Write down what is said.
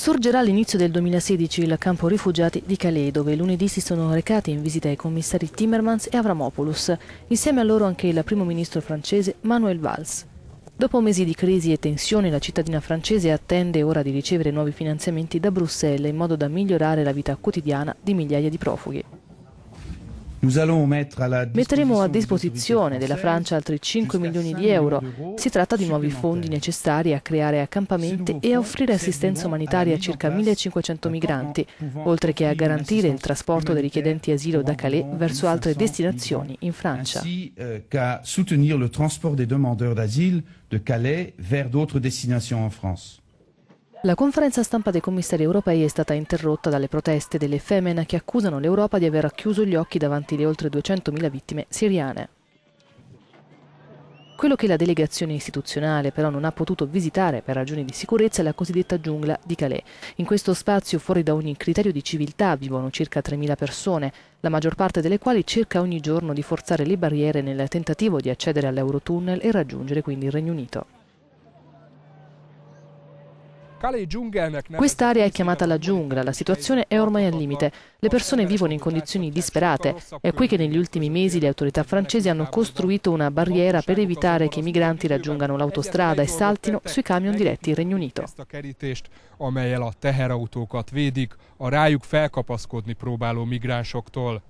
Sorgerà all'inizio del 2016 il campo rifugiati di Calais, dove lunedì si sono recati in visita i commissari Timmermans e Avramopoulos, insieme a loro anche il primo ministro francese Manuel Valls. Dopo mesi di crisi e tensioni, la cittadina francese attende ora di ricevere nuovi finanziamenti da Bruxelles in modo da migliorare la vita quotidiana di migliaia di profughi. Metteremo a disposizione della Francia altri 5 milioni di euro. Si tratta di nuovi fondi necessari a creare accampamenti e a offrire assistenza umanitaria a circa 1500 migranti, oltre che a garantire il trasporto dei richiedenti asilo da Calais verso altre destinazioni in Francia. Euh, qu'à soutenir le transport des demandeurs d'asile Calais vers d'autres destinations en France. La conferenza stampa dei commissari europei è stata interrotta dalle proteste delle Femen che accusano l'Europa di aver chiuso gli occhi davanti alle oltre 200.000 vittime siriane. Quello che la delegazione istituzionale però non ha potuto visitare per ragioni di sicurezza è la cosiddetta giungla di Calais. In questo spazio, fuori da ogni criterio di civiltà, vivono circa 3.000 persone, la maggior parte delle quali cerca ogni giorno di forzare le barriere nel tentativo di accedere all'Eurotunnel e raggiungere quindi il Regno Unito. Quest'area è chiamata la giungla, la situazione è ormai al limite, le persone vivono in condizioni disperate, è qui che negli ultimi mesi le autorità francesi hanno costruito una barriera per evitare che i migranti raggiungano l'autostrada e saltino sui camion diretti in Regno Unito. amelyel a teherautókat védik a rájuk felkapaszkodni próbáló migránsoktól.